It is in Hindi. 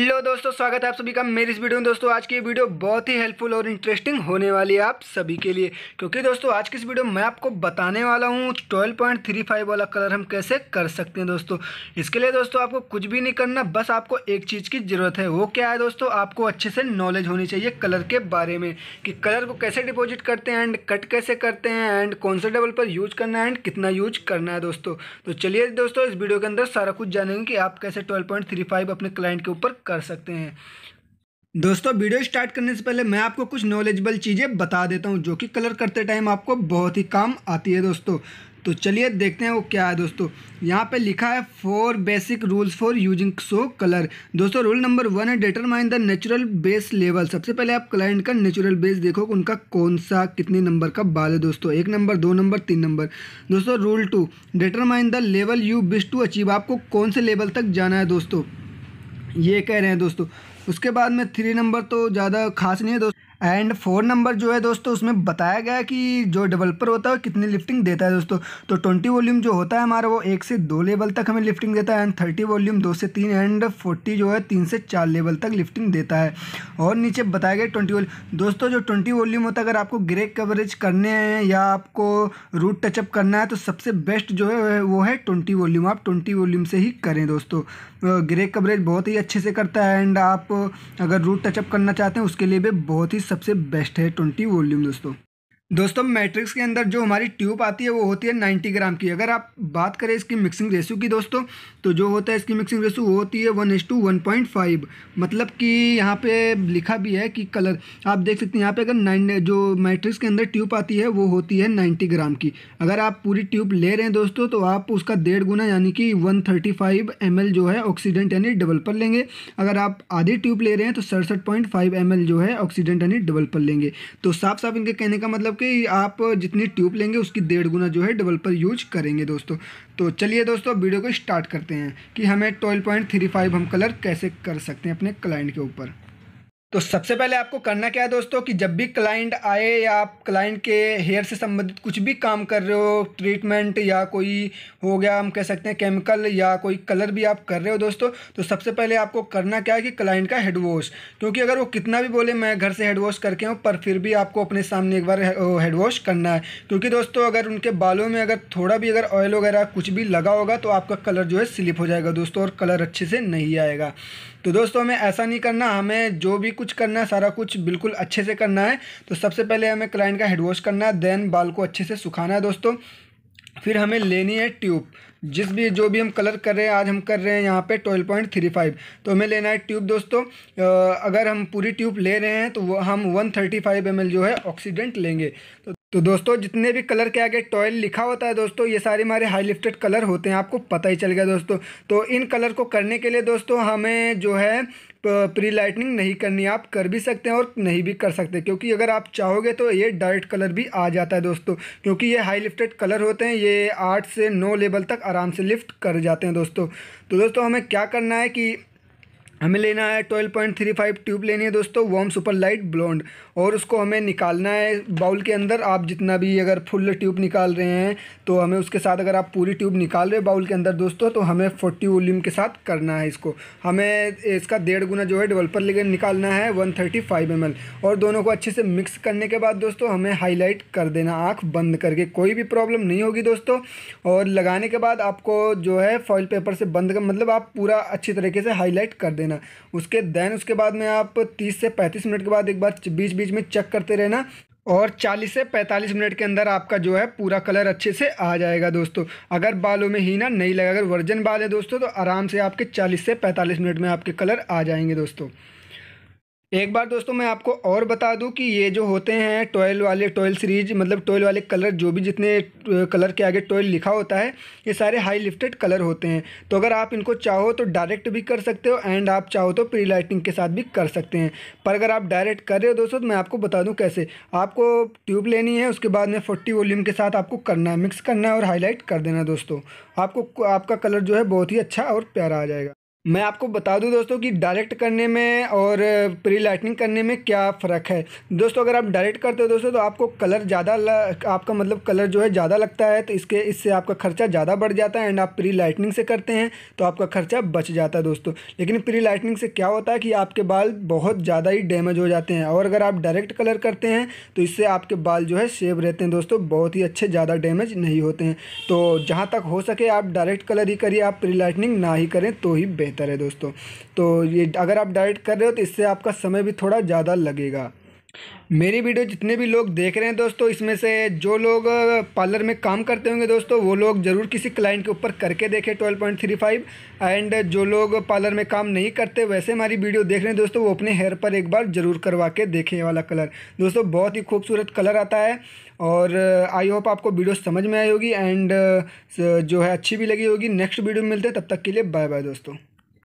हेलो दोस्तों स्वागत है आप सभी का मेरी इस वीडियो में दोस्तों आज की वीडियो बहुत ही हेल्पफुल और इंटरेस्टिंग होने वाली है आप सभी के लिए क्योंकि दोस्तों आज की इस वीडियो में मैं आपको बताने वाला हूँ फाइव वाला कलर हम कैसे कर सकते हैं दोस्तों इसके लिए दोस्तों आपको कुछ भी नहीं करना बस आपको एक चीज़ की ज़रूरत है वो क्या है दोस्तों आपको अच्छे से नॉलेज होनी चाहिए कलर के बारे में कि कलर को कैसे डिपोजिट करते हैं एंड कट कैसे करते हैं एंड कौन से टेबल पर यूज करना है एंड कितना यूज करना है दोस्तों तो चलिए दोस्तों इस वीडियो के अंदर सारा कुछ जानेंगे कि आप कैसे ट्वेल्व अपने क्लाइंट के ऊपर कर सकते हैं दोस्तों वीडियो स्टार्ट करने से पहले मैं आपको कुछ नॉलेजेबल चीज़ें बता देता हूँ जो कि कलर करते टाइम आपको बहुत ही काम आती है दोस्तों तो चलिए देखते हैं वो क्या है दोस्तों यहाँ पे लिखा है four basic rules for using so colour दोस्तों रूल नंबर वन है determine the natural base level सबसे पहले आप क्लाइंट का नेचुरल बेस देखो उनका कौन सा कितने नंबर का बाल है दोस्तों एक नंबर दो नंबर तीन नंबर दोस्तों rule two determine the level you wish to achieve आपको कौन से लेवल तक जाना है दोस्तों ये कह रहे हैं दोस्तों उसके बाद में थ्री नंबर तो ज़्यादा खास नहीं है दोस्तों एंड फोर नंबर जो है दोस्तों उसमें बताया गया कि जो डेवलपर होता है वो कितनी लिफ्टिंग देता है दोस्तों तो ट्वेंटी वॉल्यूम जो होता है हमारा वो एक से दो लेवल तक हमें लिफ्टिंग देता है एंड थर्टी वॉल्यूम दो से तीन एंड फोर्टी जो है तीन से चार लेवल तक लिफ्टिंग देता है और नीचे बताया गया ट्वेंटी वॉल्यूम दोस्तों जो ट्वेंटी वॉल्यूम होता है अगर आपको ग्रे कवरेज करने हैं या आपको रूट टचअप करना है तो सबसे बेस्ट जो है वो है ट्वेंटी वॉल्यूम आप ट्वेंटी वॉल्यूम से ही करें दोस्तों ग्रे कवरेज बहुत ही अच्छे से करता है एंड आप अगर रूट टचअप करना चाहते हैं उसके लिए भी बहुत ही सबसे बेस्ट है ट्वेंटी वॉल्यूम दोस्तों दोस्तों मैट्रिक्स के अंदर जो हमारी ट्यूब आती है वो होती है 90 ग्राम की अगर आप बात करें इसकी मिक्सिंग रेशो की दोस्तों तो जो होता है इसकी मिक्सिंग रेशो वो होती है one as to one point five मतलब कि यहाँ पे लिखा भी है कि कलर आप देख सकते हैं यहाँ पे अगर नाइन जो मैट्रिक्स के अंदर ट्यूब आती है वो होती है नाइन्टी ग्राम की अगर आप पूरी ट्यूब ले रहे हैं दोस्तों तो आप उसका डेढ़ गुना यानी कि वन थर्टी फाइव एम एल जो है ऑक्सीडेंट यानी डबल पर लेंगे अगर आप आधी ट्यूब ले रहे हैं तो सड़सठ पॉइंट फाइव एम एल जो है ऑक्सीडेंट यानी डबल पर लेंगे तो साफ साफ इनके कहने का मतलब कि आप जितनी ट्यूब लेंगे उसकी डेढ़ गुना जो है डेवलपर यूज करेंगे दोस्तों तो चलिए दोस्तों वीडियो को स्टार्ट करते हैं कि हमें ट्वेल्व पॉइंट थ्री फाइव हम कलर कैसे कर सकते हैं अपने क्लाइंट के ऊपर तो सबसे पहले आपको करना क्या है दोस्तों कि जब भी क्लाइंट आए या आप क्लाइंट के हेयर से संबंधित कुछ भी काम कर रहे हो ट्रीटमेंट या कोई हो गया हम कह सकते हैं केमिकल या कोई कलर भी आप कर रहे हो दोस्तों तो सबसे पहले आपको करना क्या है कि क्लाइंट का हेड वॉश क्योंकि अगर वो कितना भी बोले मैं घर से हेड वॉश करके हूँ पर फिर भी आपको अपने सामने एक बार हेड वॉश करना है क्योंकि दोस्तों अगर उनके बालों में अगर थोड़ा भी अगर ऑयल वगैरह कुछ भी लगा होगा तो आपका कलर जो है स्लिप हो जाएगा दोस्तों और कलर अच्छे से नहीं आएगा तो दोस्तों हमें ऐसा नहीं करना हमें जो भी कुछ करना है सारा कुछ बिल्कुल अच्छे से करना है तो सबसे पहले हमें क्लाइंट का हेड वॉश करना है देन बाल को अच्छे से सुखाना है दोस्तों फिर हमें लेनी है ट्यूब जिस भी जो भी हम कलर कर रहे हैं आज हम कर रहे हैं यहाँ पे ट्वेल्व पॉइंट थ्री फाइव तो हमें लेना है ट्यूब दोस्तों अगर हम पूरी ट्यूब ले रहे हैं तो वो हम वन थर्टी फाइव एम एल जो है ऑक्सीडेंट लेंगे तो तो दोस्तों जितने भी कलर के आगे टॉयल लिखा होता है दोस्तों ये सारे हमारे हाई लिफ्टेड कलर होते हैं आपको पता ही चल गया दोस्तों तो इन कलर को करने के लिए दोस्तों हमें जो है प्री लाइटनिंग नहीं करनी आप कर भी सकते हैं और नहीं भी कर सकते क्योंकि अगर आप चाहोगे तो ये डायरेक्ट कलर भी आ जाता है दोस्तों क्योंकि ये हाई लिफ्टेड कलर होते हैं ये आठ से नौ लेवल तक आराम से लिफ्ट कर जाते हैं दोस्तों तो दोस्तों हमें क्या करना है कि हमें लेना है twelve point three five tube लेनी है दोस्तों वॉम सुपर लाइट ब्लॉन्ड और उसको हमें निकालना है बाउल के अंदर आप जितना भी अगर फुल ट्यूब निकाल रहे हैं तो हमें उसके साथ अगर आप पूरी ट्यूब निकाल रहे बाउल के अंदर दोस्तों तो हमें फोर्टी वॉल्यूम के साथ करना है इसको हमें इसका डेढ़ गुना जो है डेवलपर लेकर निकालना है वन थर्टी फाइव एम एल और दोनों को अच्छे से मिक्स करने के बाद दोस्तों हमें हाईलाइट कर देना आँख बंद करके कोई भी प्रॉब्लम नहीं होगी दोस्तों और लगाने के बाद आपको जो है फॉइल पेपर से बंद कर मतलब आप पूरा अच्छी तरीके से हाईलाइट कर देना देना उसके देन उसके बाद में आप तीस से पैंतीस मिनट के बाद एक बार बीच बीच में चेक करते रहना और 40 से 45 मिनट के अंदर आपका जो है पूरा कलर अच्छे से आ जाएगा दोस्तों अगर बालों में हीना नहीं लगा अगर वर्जन बाल है दोस्तों तो आराम से आपके 40 से 45 मिनट में आपके कलर आ जाएंगे दोस्तों एक बार दोस्तों मैं आपको और बता दूं कि ये जो होते हैं टॉयल वाले टॉयल सीरीज मतलब टॉयल वाले कलर जो भी जितने कलर के आगे टॉयल लिखा होता है ये सारे हाई लिफ्टेड कलर होते हैं तो अगर आप इनको चाहो तो डायरेक्ट भी कर सकते हो एंड आप चाहो तो प्री लाइटिंग के साथ भी कर सकते हैं पर अगर आप डायरेक्ट कर रहे हो दोस्तों तो मैं आपको बता दूँ कैसे आपको ट्यूब लेनी है उसके बाद में फोर्टी वॉल्यूम के साथ आपको करना है मिक्स करना है और हाईलाइट कर देना दोस्तों आपको आपका कलर जो है बहुत ही अच्छा और प्यारा आ जाएगा मैं आपको बता दूं दोस्तों कि डायरेक्ट करने में और प्री लाइटनिंग करने में क्या फ़र्क है दोस्तों अगर आप डायरेक्ट करते हो दोस्तों तो आपको कलर ज़्यादा आपका मतलब कलर जो है ज़्यादा लगता है तो इसके इससे आपका खर्चा ज़्यादा बढ़ जाता है एंड आप प्री लाइटनिंग से करते हैं तो आपका खर्चा बच जाता है दोस्तों लेकिन प्री लाइटनिंग से क्या होता है कि आपके बाल बहुत ज़्यादा ही डैमेज हो जाते हैं और अगर आप डायरेक्ट कलर करते हैं तो इससे आपके बाल जो है सेव रहते हैं दोस्तों बहुत ही अच्छे ज़्यादा डैमेज नहीं होते हैं तो जहाँ तक हो सके आप डायरेक्ट कलर ही करिए आप प्री लाइटनिंग ना ही करें तो ही बेहतर बेहतर है दोस्तों तो ये अगर आप डाइट कर रहे हो तो इससे आपका समय भी थोड़ा ज़्यादा लगेगा मेरी वीडियो जितने भी लोग देख रहे हैं दोस्तों इसमें से जो लोग पार्लर में काम करते होंगे दोस्तों वो लोग ज़रूर किसी क्लाइंट के ऊपर करके देखें फाइव एंड जो लोग पार्लर में काम नहीं करते वैसे हमारी वीडियो देख रहे हैं दोस्तों वो अपने हेयर पर एक बार ज़रूर करवा के देखें वाला कलर दोस्तों बहुत ही खूबसूरत कलर आता है और आई होप आपको वीडियो समझ में आई होगी एंड जो है अच्छी भी लगी होगी नेक्स्ट वीडियो में मिलते तब तक के लिए बाय बाय दोस्तों